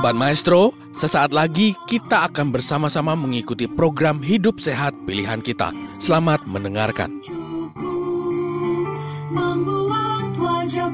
Sobat Maestro, sesaat lagi kita akan bersama-sama mengikuti program Hidup Sehat Pilihan Kita. Selamat mendengarkan. Cukup, membuat wajah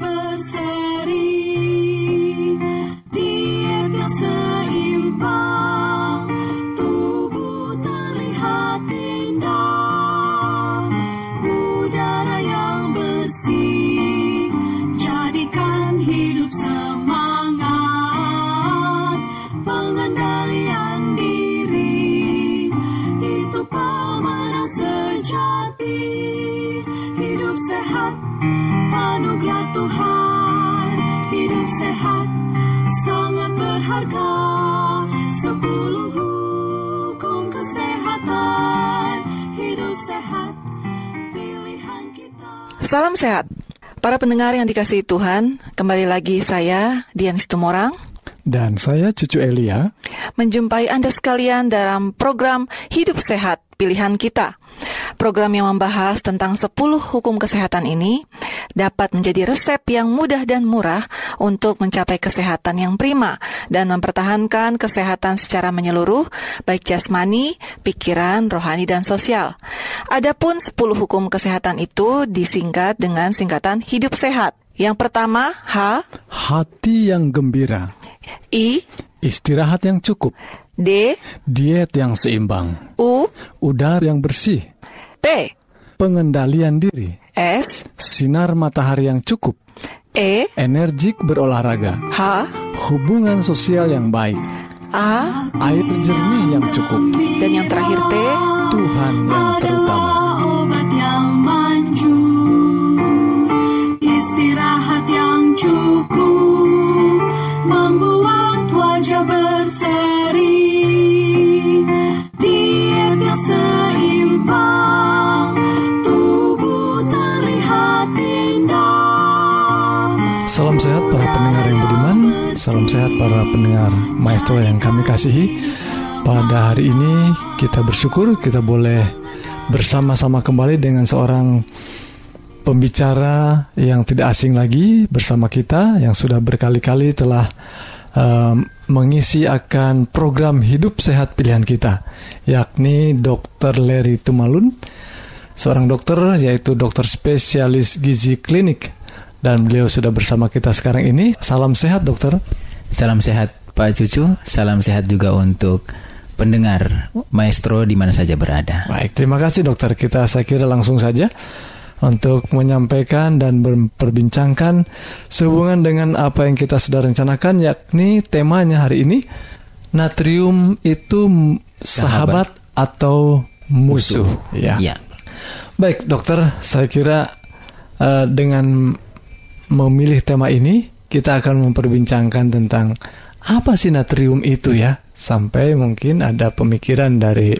Salam sehat Para pendengar yang dikasihi Tuhan, kembali lagi saya Dian Situmorang dan saya Cucu Elia menjumpai Anda sekalian dalam program Hidup Sehat Pilihan Kita. Program yang membahas tentang 10 hukum kesehatan ini dapat menjadi resep yang mudah dan murah untuk mencapai kesehatan yang prima dan mempertahankan kesehatan secara menyeluruh, baik jasmani, pikiran, rohani, dan sosial. Adapun 10 hukum kesehatan itu disingkat dengan singkatan hidup sehat. Yang pertama, H. Hati yang gembira. I. Istirahat yang cukup. D. Diet yang seimbang. U. Udara yang bersih. P. Pengendalian diri. S. Sinar matahari yang cukup. E. Energik berolahraga. H. Hubungan sosial yang baik. A. Air jernih yang cukup. Dan yang terakhir T. Tuhan yang terutama. Obat yang manju, istirahat yang cukup, membuat wajah berseri, diet yang seri. Salam sehat para pendengar yang budiman, salam sehat para pendengar maestro yang kami kasihi. Pada hari ini kita bersyukur kita boleh bersama-sama kembali dengan seorang pembicara yang tidak asing lagi bersama kita yang sudah berkali-kali telah um, mengisi akan program hidup sehat pilihan kita, yakni Dr. Larry Tumalun, seorang dokter yaitu dokter spesialis gizi klinik dan beliau sudah bersama kita sekarang ini. Salam sehat, Dokter. Salam sehat, Pak Cucu. Salam sehat juga untuk pendengar maestro di mana saja berada. Baik, terima kasih dokter. Kita saya kira langsung saja untuk menyampaikan dan memperbincangkan sehubungan dengan apa yang kita sudah rencanakan yakni temanya hari ini natrium itu sahabat, sahabat atau musuh. musuh. Ya. ya. Baik, dokter, saya kira eh, dengan memilih tema ini, kita akan memperbincangkan tentang apa sih natrium itu ya, sampai mungkin ada pemikiran dari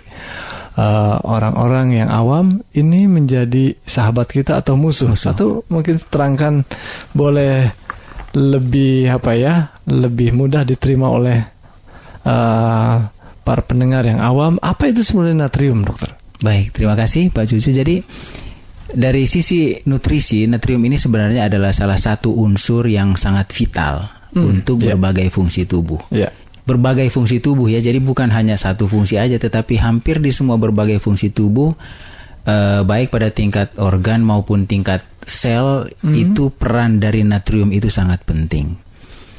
eh, orang-orang uh, yang awam ini menjadi sahabat kita atau musuh. musuh. Atau mungkin terangkan boleh lebih apa ya, lebih mudah diterima oleh uh, para pendengar yang awam. Apa itu sebenarnya natrium, dokter? Baik, terima kasih Pak Cucu. Jadi dari sisi nutrisi, natrium ini sebenarnya adalah salah satu unsur yang sangat vital hmm, untuk yeah. berbagai fungsi tubuh. Yeah. Berbagai fungsi tubuh ya, jadi bukan hanya satu fungsi aja, tetapi hampir di semua berbagai fungsi tubuh, eh, baik pada tingkat organ maupun tingkat sel, hmm. itu peran dari natrium itu sangat penting.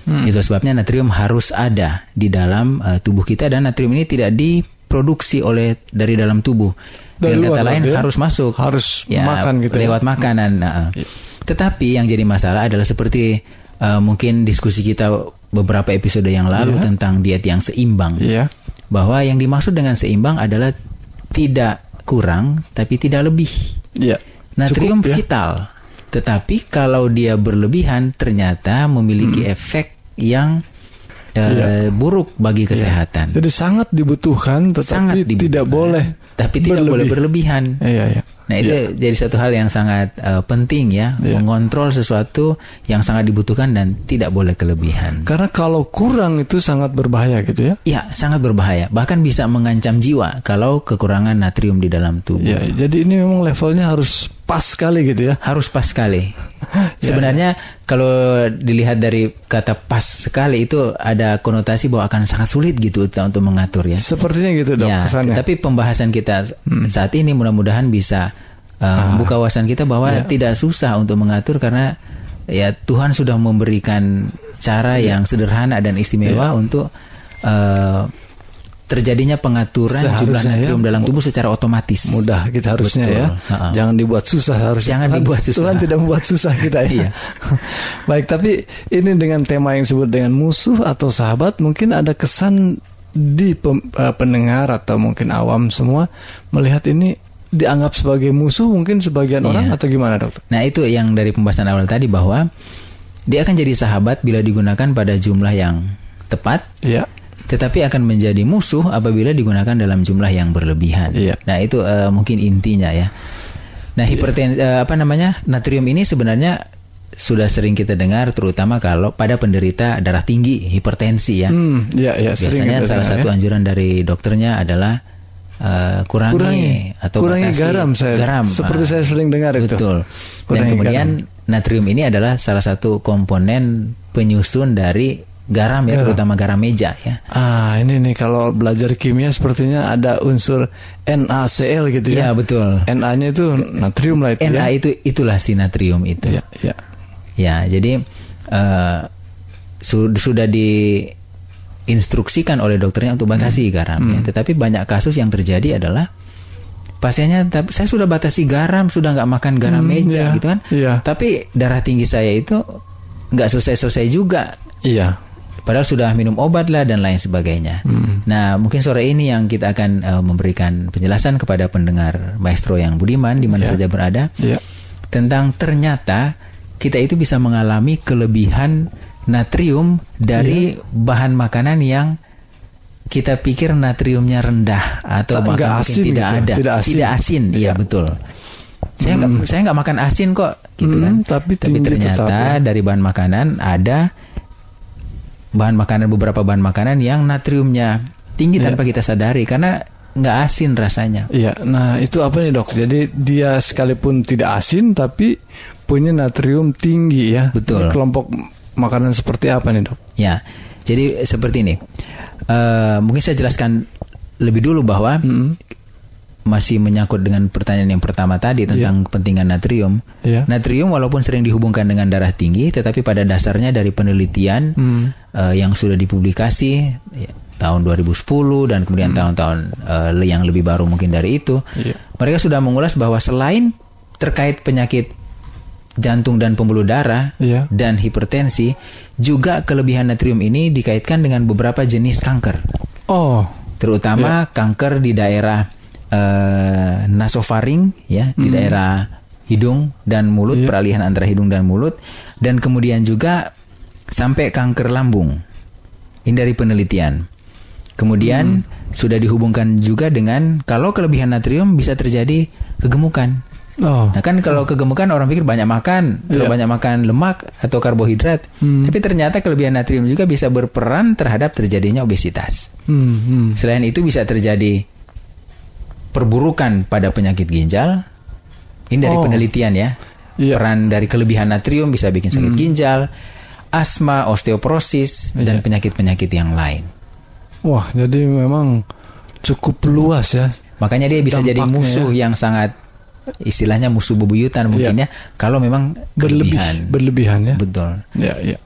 Hmm. Itu sebabnya natrium harus ada di dalam uh, tubuh kita dan natrium ini tidak di diproduksi oleh dari dalam tubuh. Dari Dengan kata lain ya? harus masuk. Harus ya, makan gitu. Ya? Lewat hmm. makanan. Nah. Ya. Tetapi yang jadi masalah adalah seperti uh, mungkin diskusi kita beberapa episode yang lalu ya. tentang diet yang seimbang. Ya. Bahwa yang dimaksud dengan seimbang adalah tidak kurang tapi tidak lebih. Ya. Natrium Cukup, ya. vital. Tetapi kalau dia berlebihan ternyata memiliki hmm. efek yang Eh, iya. buruk bagi iya. kesehatan. Jadi sangat dibutuhkan tetapi sangat dibutuhkan, tidak boleh tapi tidak berlebih. boleh berlebihan. Iya, iya. Nah itu iya. jadi satu hal yang sangat uh, penting ya mengontrol sesuatu yang sangat dibutuhkan dan tidak boleh kelebihan. Karena kalau kurang itu sangat berbahaya gitu ya? Iya sangat berbahaya bahkan bisa mengancam jiwa kalau kekurangan natrium di dalam tubuh. jadi ini memang levelnya harus pas sekali gitu ya. Harus pas sekali. Sebenarnya ya. kalau dilihat dari kata pas sekali itu ada konotasi bahwa akan sangat sulit gitu untuk mengatur ya. Sepertinya gitu dok ya, kesannya. Tapi pembahasan kita hmm. saat ini mudah-mudahan bisa uh, ah. buka wawasan kita bahwa ya. tidak susah untuk mengatur karena ya Tuhan sudah memberikan cara ya. yang sederhana dan istimewa ya. untuk uh, terjadinya pengaturan Seharusnya jumlah ya. natrium ya, dalam tubuh secara otomatis. Mudah kita harusnya Betul. ya. Uh-uh. Jangan dibuat susah harusnya. Jangan Tuhan, dibuat susah. Tuhan tidak membuat susah kita ya. Iya. Baik, tapi ini dengan tema yang disebut dengan musuh atau sahabat mungkin ada kesan di pem, uh, pendengar atau mungkin awam semua melihat ini dianggap sebagai musuh mungkin sebagian iya. orang atau gimana dokter? Nah, itu yang dari pembahasan awal tadi bahwa dia akan jadi sahabat bila digunakan pada jumlah yang tepat. Iya tetapi akan menjadi musuh apabila digunakan dalam jumlah yang berlebihan. Iya. Nah, itu uh, mungkin intinya ya. Nah, iya. hipertensi uh, eh, apa namanya? Natrium ini sebenarnya sudah sering kita dengar terutama kalau pada penderita darah tinggi, hipertensi ya. Hmm, iya, iya, Biasanya sering salah satu ya. anjuran dari dokternya adalah uh, kurangi, kurangi atau kurangi batasi garam saya. Garam. Seperti uh, saya sering dengar betul. itu. Betul. Dan kemudian garam. natrium ini adalah salah satu komponen penyusun dari garam ya, ya. terutama garam meja ya. Ah, ini nih kalau belajar kimia sepertinya ada unsur NaCl gitu ya. Ya, betul. Na-nya itu natrium lah itu Na ya. itu itulah si natrium itu. Ya, ya. Ya, jadi uh, su sudah di instruksikan oleh dokternya untuk batasi hmm. garam ya. hmm. ya. Tetapi banyak kasus yang terjadi adalah pasiennya tapi saya sudah batasi garam, sudah nggak makan garam hmm, meja ya. gitu kan. Ya. Tapi darah tinggi saya itu nggak selesai-selesai juga. Iya. Padahal sudah minum obat lah dan lain sebagainya. Hmm. Nah, mungkin sore ini yang kita akan uh, memberikan penjelasan kepada pendengar maestro yang budiman di mana yeah. saja berada yeah. tentang ternyata kita itu bisa mengalami kelebihan natrium dari yeah. bahan makanan yang kita pikir natriumnya rendah atau tak, bahkan mungkin tidak gitu. Ya, ada, tidak asin, tidak asin. iya ya. betul saya nggak hmm. saya nggak makan asin kok gitu hmm, kan tapi, tapi ternyata tetap, ya. dari bahan makanan ada bahan makanan beberapa bahan makanan yang natriumnya tinggi iya. tanpa kita sadari karena nggak asin rasanya. Iya, nah itu apa nih dok? Jadi dia sekalipun tidak asin tapi punya natrium tinggi ya. Betul. Ini kelompok makanan seperti apa nih dok? Ya, jadi seperti ini. Uh, mungkin saya jelaskan lebih dulu bahwa mm -hmm masih menyangkut dengan pertanyaan yang pertama tadi iya. tentang yeah. kepentingan natrium. Yeah. Natrium walaupun sering dihubungkan dengan darah tinggi, tetapi pada dasarnya dari penelitian mm. uh, yang sudah dipublikasi ya, tahun 2010 dan kemudian hmm. tahun-tahun mm. uh, yang lebih baru mungkin dari itu, yeah. mereka sudah mengulas bahwa selain terkait penyakit jantung dan pembuluh darah yeah. dan hipertensi juga kelebihan natrium ini dikaitkan dengan beberapa jenis kanker. Oh, terutama yeah. kanker di daerah uh, nasofaring ya hmm. di daerah hidung dan mulut, yeah. peralihan antara hidung dan mulut dan kemudian juga sampai kanker lambung. Ini dari penelitian. Kemudian hmm. sudah dihubungkan juga dengan kalau kelebihan natrium bisa terjadi kegemukan. Oh. Nah kan kalau kegemukan orang pikir banyak makan, kalau yeah. banyak makan lemak atau karbohidrat, hmm. tapi ternyata kelebihan natrium juga bisa berperan terhadap terjadinya obesitas. Hmm. Hmm. Selain itu bisa terjadi perburukan pada penyakit ginjal. Ini dari oh. penelitian ya. Yeah. Peran dari kelebihan natrium bisa bikin sakit mm. ginjal, asma, osteoporosis yeah. dan penyakit-penyakit yang lain. Wah, jadi memang cukup luas ya. Makanya dia bisa jadi musuh ya. yang sangat istilahnya musuh bebuyutan mungkin ya, ya kalau memang berlebihan. berlebihan ya. Betul. Ya, ya.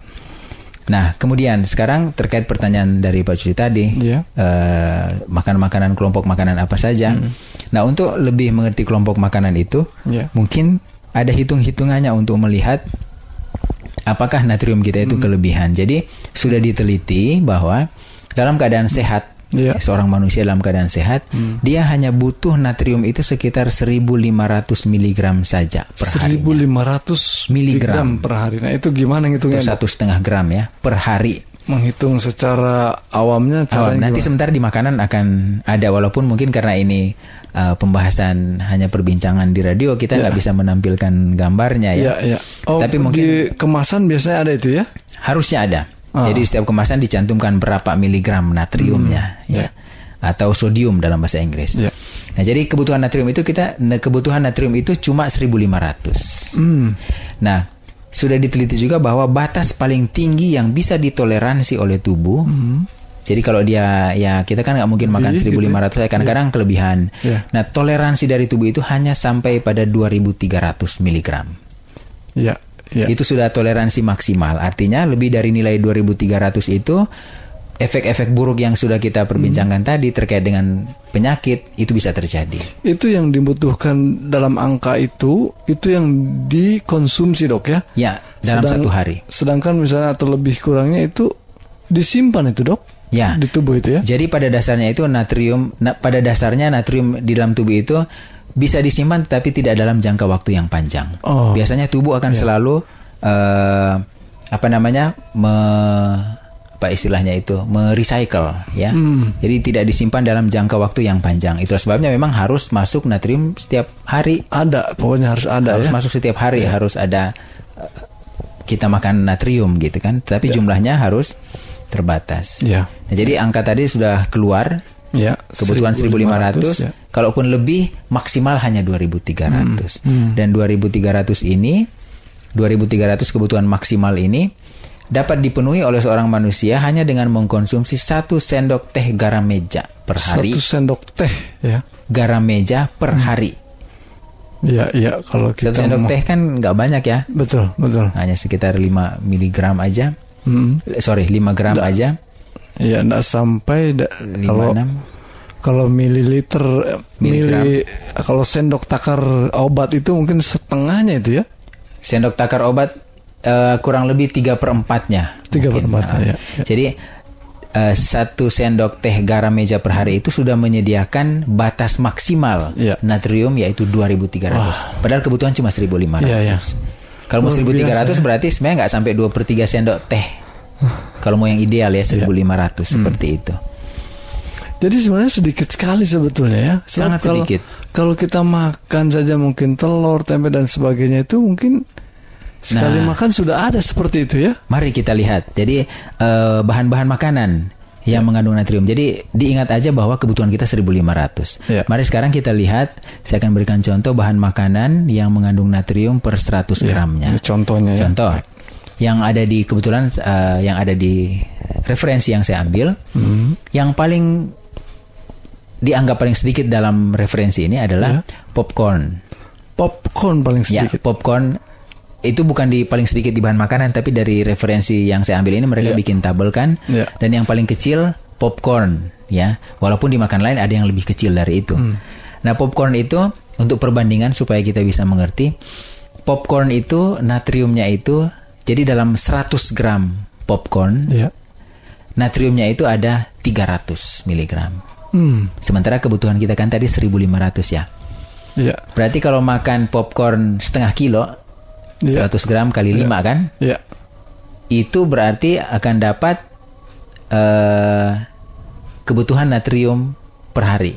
Nah, kemudian sekarang terkait pertanyaan dari Pak Cudi tadi, yeah. Iya. uh, makanan kelompok makanan apa saja. Mm. Nah, untuk lebih mengerti kelompok makanan itu, yeah. mungkin ada hitung-hitungannya untuk melihat apakah natrium kita itu mm. kelebihan. Jadi sudah diteliti bahwa dalam keadaan sehat yeah. seorang manusia dalam keadaan sehat, hmm. dia hanya butuh natrium itu sekitar 1.500 mg saja per hari. 1.500 miligram per hari. Nah itu gimana ngitungnya? Itu satu setengah gram ya per hari menghitung secara awamnya cara Awam. nanti sebentar di makanan akan ada walaupun mungkin karena ini uh, pembahasan hanya perbincangan di radio kita iya. nggak yeah. bisa menampilkan gambarnya ya. Yeah, yeah. Oh, Tapi mungkin di kemasan biasanya ada itu ya? Harusnya ada. Oh. Jadi setiap kemasan dicantumkan berapa miligram natriumnya, hmm. ya. Yeah. Atau sodium dalam bahasa Inggris. Yeah. Nah, jadi kebutuhan natrium itu kita kebutuhan natrium itu cuma 1500. Hmm. Nah, sudah diteliti juga bahwa batas paling tinggi yang bisa ditoleransi oleh tubuh hmm. Jadi kalau dia ya kita kan nggak mungkin iya, makan 1500 gitu. Ya, kadang-kadang yeah. kelebihan. Yeah. Nah, toleransi dari tubuh itu hanya sampai pada 2300 miligram. Iya. Yeah yeah. itu sudah toleransi maksimal. Artinya lebih dari nilai 2.300 itu efek-efek buruk yang sudah kita hmm. perbincangkan hmm. tadi terkait dengan penyakit itu bisa terjadi. Itu yang dibutuhkan dalam angka itu, itu yang dikonsumsi dok ya? Ya, dalam Sedang, satu hari. Sedangkan misalnya atau lebih kurangnya itu disimpan itu dok? Ya. Di tubuh itu ya? Jadi pada dasarnya itu natrium, na, pada dasarnya natrium di dalam tubuh itu bisa disimpan tapi tidak dalam jangka waktu yang panjang. Oh. Biasanya tubuh akan yeah. selalu uh, apa namanya me, apa istilahnya itu merecycle ya. Mm. Jadi tidak disimpan dalam jangka waktu yang panjang. Itu sebabnya memang harus masuk natrium setiap hari. Ada, pokoknya harus ada. Harus ya? masuk setiap hari yeah. harus ada eh, kita makan natrium gitu kan. Tapi yeah. jumlahnya harus terbatas. Yeah. Nah, jadi angka tadi sudah keluar ya, kebutuhan 1.500 ya. kalaupun lebih maksimal hanya 2.300 hmm, hmm. dan 2.300 ini 2.300 kebutuhan maksimal ini dapat dipenuhi oleh seorang manusia hanya dengan mengkonsumsi satu sendok teh garam meja per hari. Satu sendok teh ya. Garam meja per hmm. hari. Iya, iya kalau kita satu sendok teh kan nggak banyak ya. Betul, betul. Hanya sekitar 5 miligram aja. Hmm. Sorry, 5 gram da. aja ya enggak sampai da, kalau kalau mililiter mili kalau sendok takar obat itu mungkin setengahnya itu ya sendok takar obat uh, kurang lebih 3 per 4 nya 3 per 4 uh, ya, ya. jadi uh, satu sendok teh garam meja per hari itu sudah menyediakan batas maksimal ya. natrium yaitu 2300 Wah. padahal kebutuhan cuma 1500 ya, ya. kalau mau 1300 biasa, ya. berarti sebenarnya nggak sampai 2 per 3 sendok teh kalau mau yang ideal ya 1500 iya. yeah. Hmm. seperti hmm. itu. Jadi sebenarnya sedikit sekali sebetulnya ya. Sebab Sangat kalau, sedikit. Kalau kita makan saja mungkin telur, tempe dan sebagainya itu mungkin sekali nah, makan sudah ada seperti itu ya. Mari kita lihat. Jadi eh, bahan-bahan makanan yang ya. mengandung natrium. Jadi diingat aja bahwa kebutuhan kita 1500. Ya. Mari sekarang kita lihat, saya akan berikan contoh bahan makanan yang mengandung natrium per 100 ya. gramnya. Contohnya ya. Contoh yang ada di kebetulan uh, yang ada di referensi yang saya ambil, hmm. yang paling dianggap paling sedikit dalam referensi ini adalah ya. popcorn. Popcorn paling ya, sedikit. Ya, popcorn itu bukan di paling sedikit di bahan makanan, tapi dari referensi yang saya ambil ini mereka ya. bikin tabel kan, ya. dan yang paling kecil popcorn ya, walaupun di makan lain ada yang lebih kecil dari itu. Hmm. Nah popcorn itu untuk perbandingan supaya kita bisa mengerti, popcorn itu natriumnya itu jadi dalam 100 gram popcorn, yeah. natriumnya itu ada 300 miligram. Hmm. Sementara kebutuhan kita kan tadi 1500 ya. Yeah. Berarti kalau makan popcorn setengah kilo, yeah. Ya. 100 gram kali yeah. 5 kan? Yeah. Itu berarti akan dapat uh, kebutuhan natrium per hari.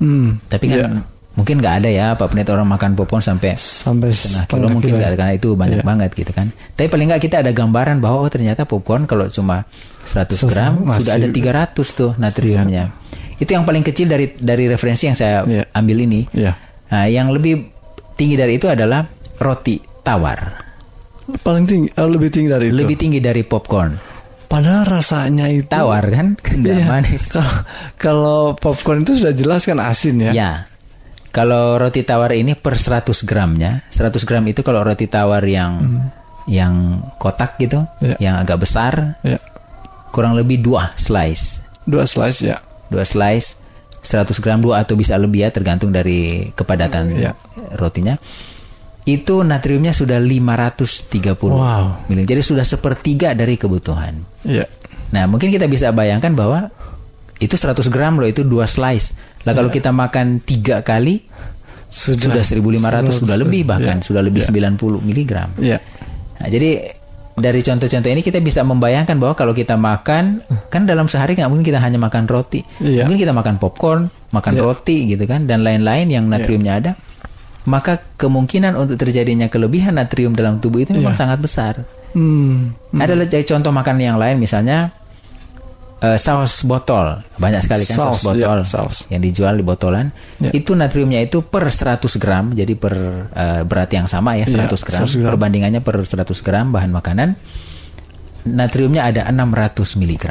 Hmm. Tapi kan yeah mungkin nggak ada ya Pak Pendeta orang makan popcorn sampai sampai setengah kilo mungkin nggak ya. karena itu banyak yeah. banget gitu kan tapi paling nggak kita ada gambaran bahwa oh ternyata popcorn kalau cuma 100 gram sudah ada 300 tuh natriumnya yeah. itu yang paling kecil dari dari referensi yang saya yeah. ambil ini yeah. nah, yang lebih tinggi dari itu adalah roti tawar paling tinggi eh, lebih tinggi dari itu lebih tinggi dari popcorn Padahal rasanya itu tawar kan, nggak iya. manis. Kalau, popcorn itu sudah jelas kan asin ya. Ya kalau roti tawar ini per 100 gramnya, 100 gram itu kalau roti tawar yang hmm. yang kotak gitu, yeah. yang agak besar, yeah. kurang lebih dua slice. Dua slice ya. Yeah. Dua slice, 100 gram dua atau bisa lebih ya tergantung dari kepadatan yeah. rotinya. Itu natriumnya sudah 530 wow. milim. Jadi sudah sepertiga dari kebutuhan. Yeah. Nah mungkin kita bisa bayangkan bahwa itu 100 gram loh itu dua slice lah kalau kita makan tiga kali sudah, sudah 1500 sudah, sudah lebih bahkan yeah. sudah lebih yeah. Iya. 90 miligram. Yeah. Nah, jadi dari contoh-contoh ini kita bisa membayangkan bahwa kalau kita makan kan dalam sehari nggak mungkin kita hanya makan roti, yeah. mungkin kita makan popcorn, makan yeah. roti gitu kan dan lain-lain yang iya. natriumnya yeah. ada, maka kemungkinan untuk terjadinya kelebihan natrium dalam tubuh itu memang yeah. sangat besar. Hmm. Ada contoh makanan yang lain misalnya uh, saus botol banyak sekali kan saus, ya, botol ya, saus. yang dijual di botolan ya. itu natriumnya itu per 100 gram jadi per uh, berat yang sama ya 100, ya, gram, perbandingannya per 100 gram bahan makanan natriumnya ada 600 mg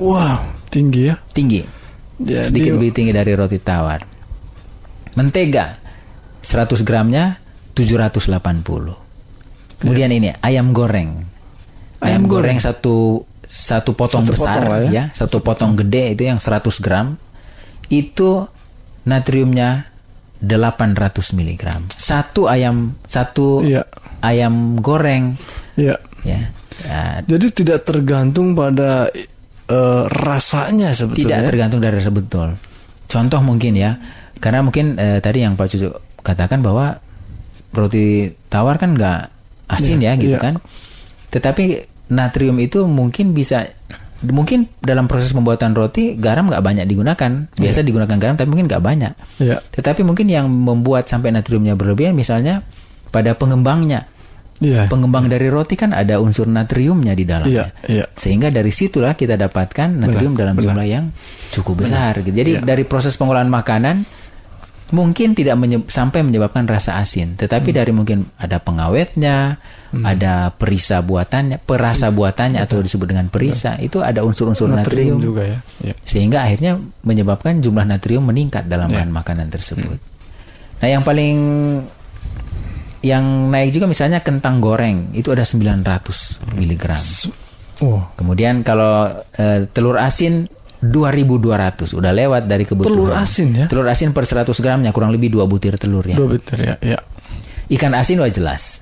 wow tinggi ya tinggi jadi, ya, sedikit lebih tinggi dari roti tawar mentega 100 gramnya 780 kemudian ya. ini ayam goreng ayam, goreng satu satu potong satu besar potong ya. ya satu potong gede itu yang 100 gram itu natriumnya 800 mg satu ayam satu ya. ayam goreng ya, ya. Nah, jadi tidak tergantung pada uh, rasanya sebetulnya tidak tergantung dari rasa contoh mungkin ya karena mungkin uh, tadi yang Pak Cucu katakan bahwa roti tawar kan nggak asin ya, ya gitu ya. kan tetapi natrium itu mungkin bisa mungkin dalam proses pembuatan roti garam nggak banyak digunakan biasa yeah. digunakan garam tapi mungkin nggak banyak yeah. tetapi mungkin yang membuat sampai natriumnya berlebihan misalnya pada pengembangnya yeah. pengembang yeah. dari roti kan ada unsur natriumnya di dalamnya yeah. Yeah. sehingga dari situlah kita dapatkan natrium benar, dalam benar. jumlah yang cukup besar benar. Gitu. jadi yeah. dari proses pengolahan makanan mungkin tidak menyeb sampai menyebabkan rasa asin, tetapi hmm. dari mungkin ada pengawetnya, hmm. ada perisa buatannya, perasa iya, buatannya Betul. atau disebut dengan perisa, Betul. itu ada unsur-unsur natrium, natrium juga ya. ya. Sehingga akhirnya menyebabkan jumlah natrium meningkat dalam ya. bahan makanan tersebut. Hmm. Nah, yang paling yang naik juga misalnya kentang goreng, itu ada 900 miligram. Oh. Kemudian kalau eh, telur asin 2200 udah lewat dari kebutuhan. Telur asin ya. Telur asin per 100 gramnya kurang lebih dua butir telur ya. Dua butir ya, ya. Ikan asin udah jelas.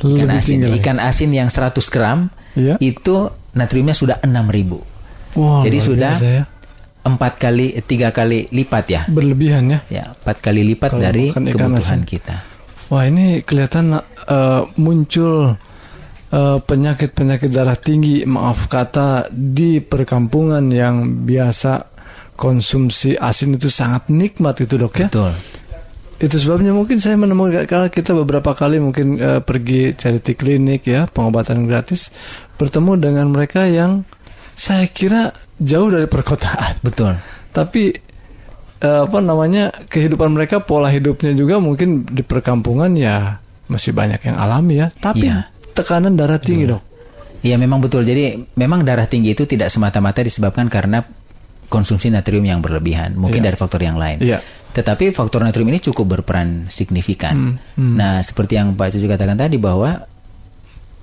Ikan lebih asin ikan ya. asin yang 100 gram ya. itu natriumnya sudah 6000. Wow, Jadi sudah ya. kali tiga kali lipat ya. Berlebihan ya. Ya, empat kali lipat Kalau dari kebutuhan kita. Wah, ini kelihatan uh, muncul Eh, penyakit-penyakit darah tinggi, maaf kata di perkampungan yang biasa konsumsi asin itu sangat nikmat itu dok ya. Betul. Itu sebabnya mungkin saya menemukan karena kita beberapa kali mungkin uh, pergi charity klinik ya pengobatan gratis bertemu dengan mereka yang saya kira jauh dari perkotaan. Betul. Tapi uh, apa namanya kehidupan mereka pola hidupnya juga mungkin di perkampungan ya masih banyak yang alami ya. Tapi ya tekanan darah tinggi iya. dok. Iya memang betul. Jadi memang darah tinggi itu tidak semata-mata disebabkan karena konsumsi natrium yang berlebihan. Mungkin yeah. dari faktor yang lain. Yeah. Tetapi faktor natrium ini cukup berperan signifikan. Hmm. Hmm. Nah seperti yang Pak Cucu katakan tadi bahwa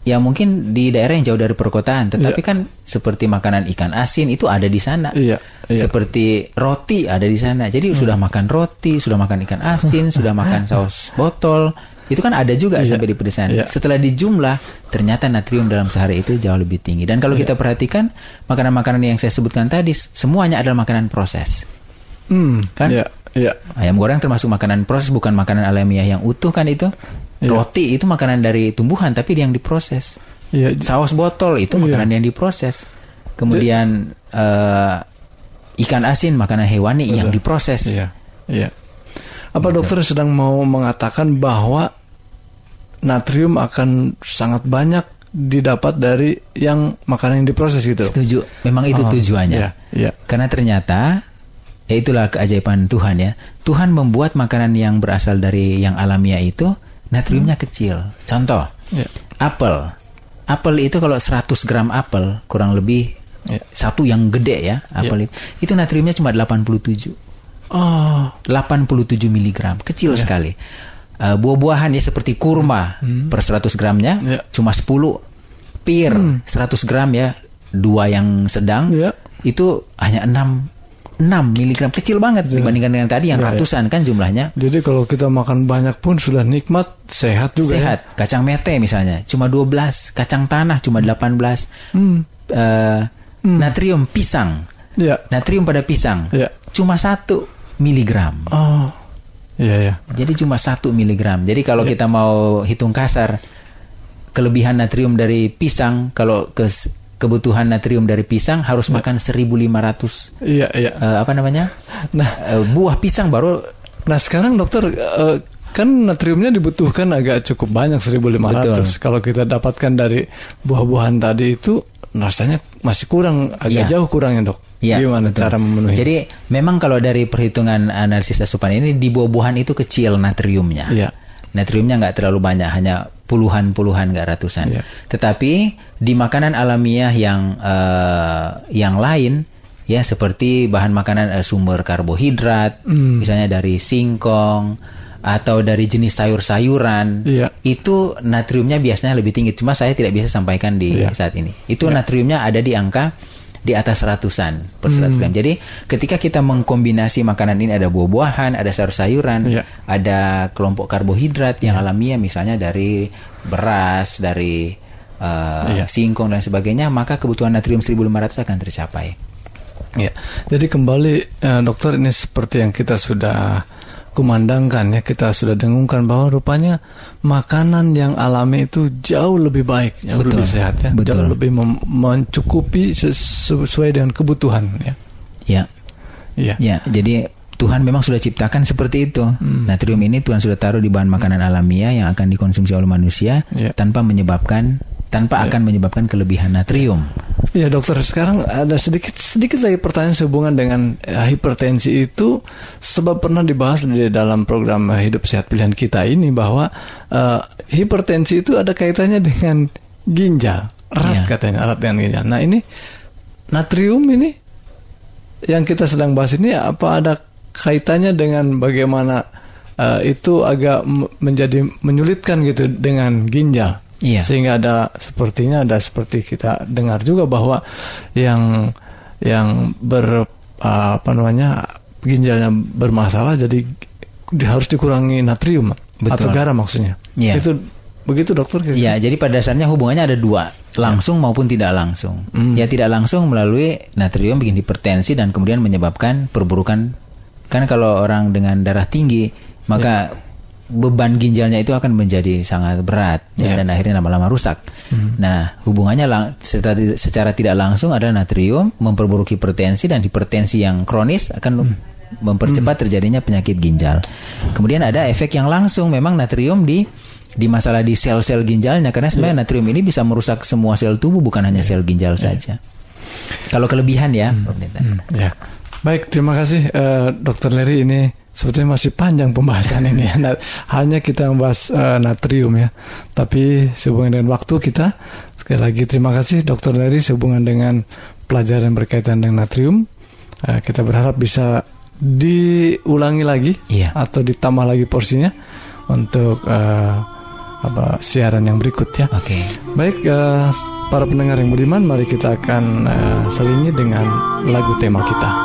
ya mungkin di daerah yang jauh dari perkotaan, tetapi yeah. kan seperti makanan ikan asin itu ada di sana. Yeah. Yeah. Seperti roti ada di sana. Jadi hmm. sudah makan roti, sudah makan ikan asin, sudah makan saus botol itu kan ada juga yeah. sampai di pedesaan. Yeah. Setelah dijumlah, ternyata natrium dalam sehari itu jauh lebih tinggi. Dan kalau yeah. kita perhatikan makanan-makanan yang saya sebutkan tadi, semuanya adalah makanan proses. Mm. kan? Yeah. Yeah. Ayam goreng termasuk makanan proses, bukan makanan alamiah yang utuh kan itu. Yeah. Roti itu makanan dari tumbuhan, tapi yang diproses. Yeah. Saus botol itu iya. makanan yeah. yang diproses. Kemudian The... uh, ikan asin makanan hewani Betul. yang iya. diproses. Yeah. Yeah. Apa iya. dokter sedang mau mengatakan bahwa natrium akan sangat banyak didapat dari yang makanan yang diproses gitu? Setuju. Memang itu oh, tujuannya. Yeah, yeah. Karena ternyata ya itulah keajaiban Tuhan ya. Tuhan membuat makanan yang berasal dari yang alamiah itu natriumnya hmm. kecil. Contoh, yeah. apel. Apel itu kalau 100 gram apel kurang lebih yeah. satu yang gede ya apel yeah. itu. Itu natriumnya cuma 87. Oh. 87 mg, kecil yeah. sekali. Uh, buah-buahan ya seperti kurma hmm. per 100 gramnya yeah. cuma 10. Pir hmm. 100 gram ya, dua yang sedang. Yeah. Itu hanya 6 6 mg kecil banget yeah. dibandingkan dengan tadi yang yeah, iya. ratusan yeah. kan jumlahnya. Jadi kalau kita makan banyak pun sudah nikmat, sehat juga. Ya. Sehat. Ya? Kacang mete misalnya cuma 12, kacang tanah cuma 18. Hmm. Uh, hmm. Natrium pisang. Yeah. Natrium pada pisang. Yeah. Cuma satu miligram. Oh, iya ya. Jadi cuma satu miligram. Jadi kalau yeah. kita mau hitung kasar, kelebihan natrium dari pisang kalau ke kebutuhan natrium dari pisang harus yeah. makan 1500 iya iya uh, apa namanya nah uh, buah pisang baru nah sekarang dokter uh, kan natriumnya dibutuhkan agak cukup banyak 1500 Betul. kalau kita dapatkan dari buah-buahan tadi itu rasanya masih kurang agak ya. jauh kurangnya dok. Ya, Gimana betul. cara memenuhi? Jadi memang kalau dari perhitungan analisis asupan ini di buah-buahan itu kecil natriumnya. Ya. Natriumnya nggak terlalu banyak, hanya puluhan-puluhan nggak ratusan. Ya. Tetapi di makanan alamiah yang uh, yang lain ya seperti bahan makanan eh, sumber karbohidrat, hmm. misalnya dari singkong atau dari jenis sayur-sayuran yeah. itu natriumnya biasanya lebih tinggi cuma saya tidak bisa sampaikan di yeah. saat ini itu yeah. natriumnya ada di angka di atas ratusan per 100 hmm. gram. Jadi ketika kita mengkombinasi makanan ini ada buah-buahan, ada sayur-sayuran, yeah. ada kelompok karbohidrat yang yeah. alamiah misalnya dari beras, dari uh, eh, yeah. singkong dan sebagainya, maka kebutuhan natrium 1500 akan tercapai. Ya, jadi kembali eh, dokter ini seperti yang kita sudah kumandangkan ya kita sudah dengungkan bahwa rupanya makanan yang alami itu jauh lebih baik jauh betul, lebih sehat ya betul. jauh lebih mencukupi sesuai dengan kebutuhan ya ya ya, ya jadi Tuhan memang sudah ciptakan seperti itu. Hmm. Natrium ini Tuhan sudah taruh di bahan makanan alamiah yang akan dikonsumsi oleh manusia yeah. tanpa menyebabkan tanpa iya. akan menyebabkan kelebihan natrium. Ya dokter, sekarang ada sedikit sedikit lagi pertanyaan sehubungan dengan ya, hipertensi itu sebab pernah dibahas di dalam program hidup sehat pilihan kita ini bahwa uh, hipertensi itu ada kaitannya dengan ginjal, erat ya. katanya, erat dengan ginjal. Nah, ini natrium ini yang kita sedang bahas ini apa ada kaitannya dengan bagaimana uh, itu agak menjadi menyulitkan gitu dengan ginjal? Iya. Sehingga ada sepertinya ada seperti kita dengar juga bahwa yang yang ber apa namanya ginjalnya bermasalah jadi harus dikurangi natrium Betul. atau garam maksudnya. Iya. Itu begitu dokter ya jadi pada dasarnya hubungannya ada dua langsung ya. maupun tidak langsung mm. ya tidak langsung melalui natrium bikin hipertensi dan kemudian menyebabkan perburukan kan kalau orang dengan darah tinggi maka ya beban ginjalnya itu akan menjadi sangat berat yeah. Ya. dan akhirnya lama-lama rusak. Mm. Nah, hubungannya lang secara, secara tidak langsung ada natrium memperburuk hipertensi dan hipertensi yang kronis akan mm. mempercepat hmm. terjadinya penyakit ginjal. Kemudian ada efek yang langsung memang natrium di di masalah di sel-sel ginjalnya karena sebenarnya yeah. natrium ini bisa merusak semua sel tubuh bukan hanya yeah. sel ginjal yeah. saja. Kalau kelebihan ya, hmm. hmm. Ya. Baik, terima kasih uh, Dokter Leri ini sebetulnya masih panjang pembahasan ini. Nah, hanya kita membahas uh, natrium ya. Tapi sehubungan dengan waktu kita sekali lagi terima kasih Dokter Dari sehubungan dengan pelajaran berkaitan dengan natrium. Uh, kita berharap bisa diulangi lagi iya. atau ditambah lagi porsinya untuk uh, apa siaran yang berikut ya. Oke. Okay. Baik uh, para pendengar yang budiman, mari kita akan uh, selingi dengan lagu tema kita.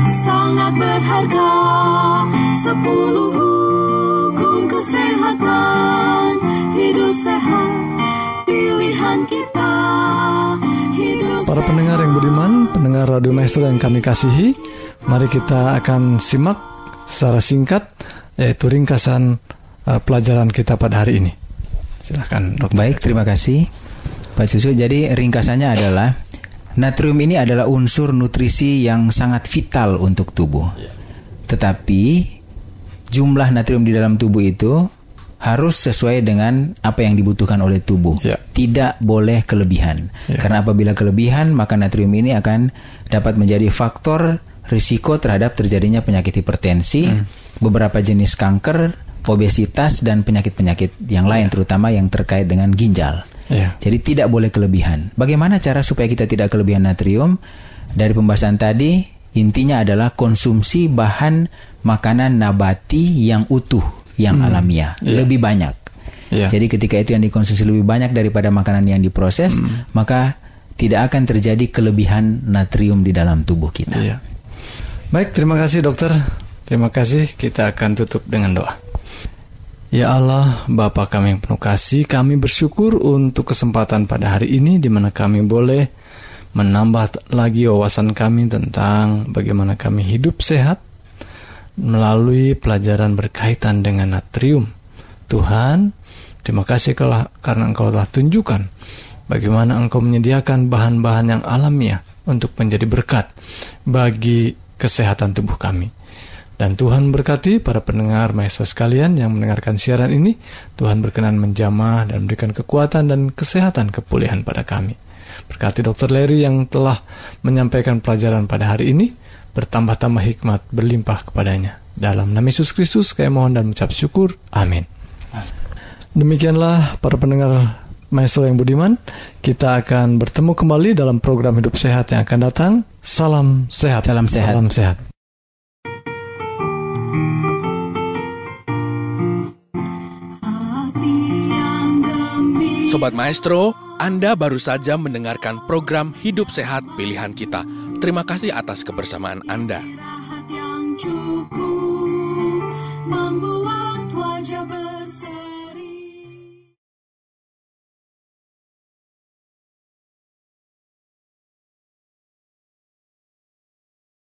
sangat berharga Sepuluh hukum kesehatan Hidup sehat pilihan kita Hidup Para pendengar yang budiman, pendengar Radio Maestro yang kami kasihi Mari kita akan simak secara singkat yaitu ringkasan uh, pelajaran kita pada hari ini Silahkan dokter Baik, terima kasih Pak Susu, jadi ringkasannya adalah Natrium ini adalah unsur nutrisi yang sangat vital untuk tubuh. Ya. Tetapi jumlah natrium di dalam tubuh itu harus sesuai dengan apa yang dibutuhkan oleh tubuh. Yeah. Tidak boleh kelebihan. Yeah. Karena apabila kelebihan, maka natrium ini akan dapat menjadi faktor risiko terhadap terjadinya penyakit hipertensi, mm. beberapa jenis kanker, obesitas dan penyakit-penyakit yang lain yeah. terutama yang terkait dengan ginjal. Iya. Jadi tidak boleh kelebihan. Bagaimana cara supaya kita tidak kelebihan natrium? Dari pembahasan tadi, intinya adalah konsumsi bahan makanan nabati yang utuh, yang hmm. alamiah, yeah. lebih banyak. Yeah. Jadi ketika itu yang dikonsumsi lebih banyak daripada makanan yang diproses, hmm. maka tidak akan terjadi kelebihan natrium di dalam tubuh kita. Yeah. Baik, terima kasih dokter. Terima kasih. Kita akan tutup dengan doa. Ya Allah, Bapa kami yang penuh kasih, kami bersyukur untuk kesempatan pada hari ini di mana kami boleh menambah lagi wawasan kami tentang bagaimana kami hidup sehat melalui pelajaran berkaitan dengan natrium. Tuhan, terima kasih karena Engkau telah tunjukkan bagaimana Engkau menyediakan bahan-bahan yang alamiah untuk menjadi berkat bagi kesehatan tubuh kami. Dan Tuhan berkati para pendengar maestro sekalian yang mendengarkan siaran ini. Tuhan berkenan menjamah dan memberikan kekuatan dan kesehatan kepulihan pada kami. Berkati Dr. Larry yang telah menyampaikan pelajaran pada hari ini. Bertambah-tambah hikmat berlimpah kepadanya. Dalam nama Yesus Kristus kami mohon dan mengucap syukur. Amin. Demikianlah para pendengar Maestro yang budiman, kita akan bertemu kembali dalam program Hidup Sehat yang akan datang. Salam sehat. Salam sehat. Salam sehat. Sobat Maestro, Anda baru saja mendengarkan program Hidup Sehat Pilihan Kita. Terima kasih atas kebersamaan Anda.